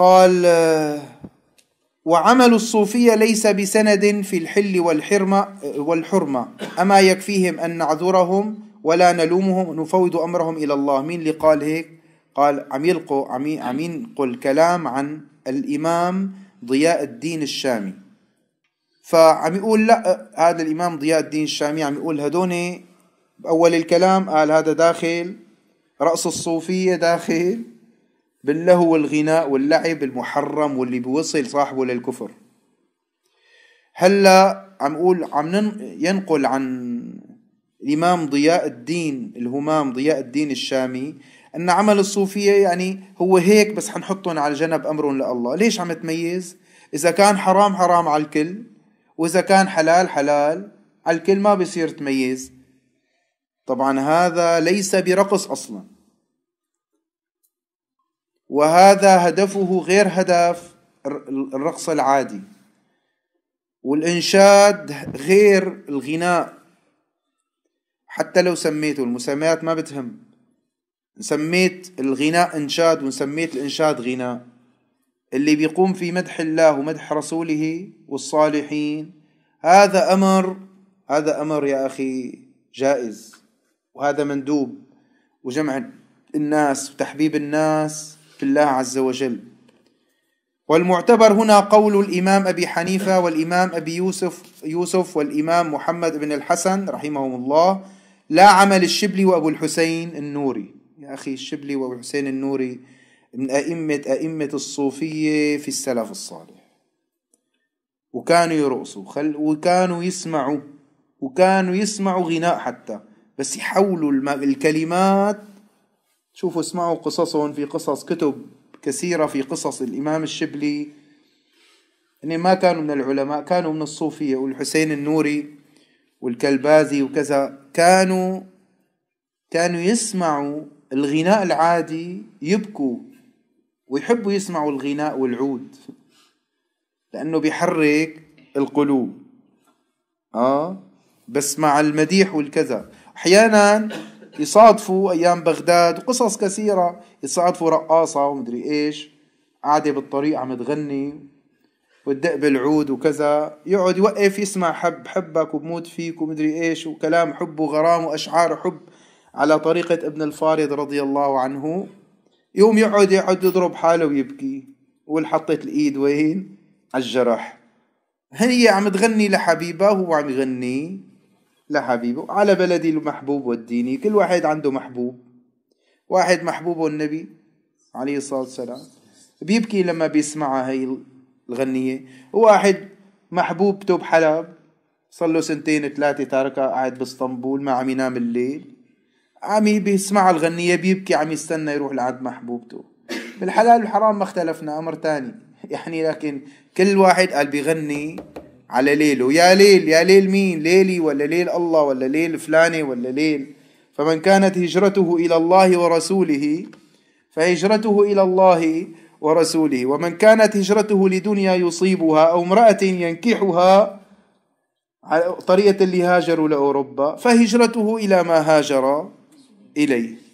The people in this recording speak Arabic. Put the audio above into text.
قال وعمل الصوفية ليس بسند في الحل والحرمة والحرمة أما يكفيهم أن نعذرهم ولا نلومهم نفوض أمرهم إلى الله مين اللي قال هيك قال عم يلقوا عم ينقل كلام عن الإمام ضياء الدين الشامي فعم يقول لا هذا الإمام ضياء الدين الشامي عم يقول هدوني بأول الكلام قال هذا داخل رأس الصوفية داخل باللهو والغناء واللعب المحرم واللي بيوصل صاحبه للكفر هلا عم اقول عم ينقل عن الامام ضياء الدين الهمام ضياء الدين الشامي ان عمل الصوفيه يعني هو هيك بس حنحطهم على جنب امر لله ليش عم تميز اذا كان حرام حرام على الكل واذا كان حلال حلال على الكل ما بصير تميز طبعا هذا ليس برقص اصلا وهذا هدفه غير هدف الرقص العادي والإنشاد غير الغناء حتى لو سميته المسميات ما بتهم سميت الغناء إنشاد وسميت الإنشاد غناء اللي بيقوم في مدح الله ومدح رسوله والصالحين هذا أمر هذا أمر يا أخي جائز وهذا مندوب وجمع الناس وتحبيب الناس بالله عز وجل والمعتبر هنا قول الإمام أبي حنيفة والإمام أبي يوسف يوسف والإمام محمد بن الحسن رحمهم الله لا عمل الشبلي وأبو الحسين النوري يا أخي الشبلي وأبو الحسين النوري من أئمة أئمة الصوفية في السلف الصالح وكانوا يرقصوا خل وكانوا يسمعوا وكانوا يسمعوا غناء حتى بس يحولوا الكلمات شوفوا اسمعوا قصصهم في قصص كتب كثيرة في قصص الإمام الشبلي يعني ما كانوا من العلماء كانوا من الصوفية والحسين النوري والكلبازي وكذا كانوا كانوا يسمعوا الغناء العادي يبكوا ويحبوا يسمعوا الغناء والعود لأنه بيحرك القلوب آه بس مع المديح والكذا أحيانا يصادفوا أيام بغداد وقصص كثيرة يصادفوا رقاصة ومدري إيش قاعدة بالطريق عم تغني وتدق بالعود وكذا يقعد يوقف يسمع حب حبك وبموت فيك ومدري إيش وكلام حب وغرام وأشعار حب على طريقة ابن الفارض رضي الله عنه يوم يقعد يقعد يضرب حاله ويبكي وقول حطيت الإيد وين على الجرح هي عم تغني لحبيبها وهو عم يغني لحبيبه على بلدي المحبوب والديني كل واحد عنده محبوب واحد محبوبه النبي عليه الصلاة والسلام بيبكي لما بيسمع هاي الغنية وواحد محبوبته بحلب صار له سنتين ثلاثة تاركها قاعد باسطنبول ما عم ينام الليل عم بيسمع الغنية بيبكي عم يستنى يروح لعند محبوبته بالحلال والحرام ما اختلفنا أمر تاني يعني لكن كل واحد قال بيغني على ليل ويا ليل يا ليل مين ليلي ولا ليل الله ولا ليل فلاني ولا ليل فمن كانت هجرته إلى الله ورسوله فهجرته إلى الله ورسوله ومن كانت هجرته لدنيا يصيبها أو امرأة ينكحها طريقة اللي هاجروا لأوروبا فهجرته إلى ما هاجر إليه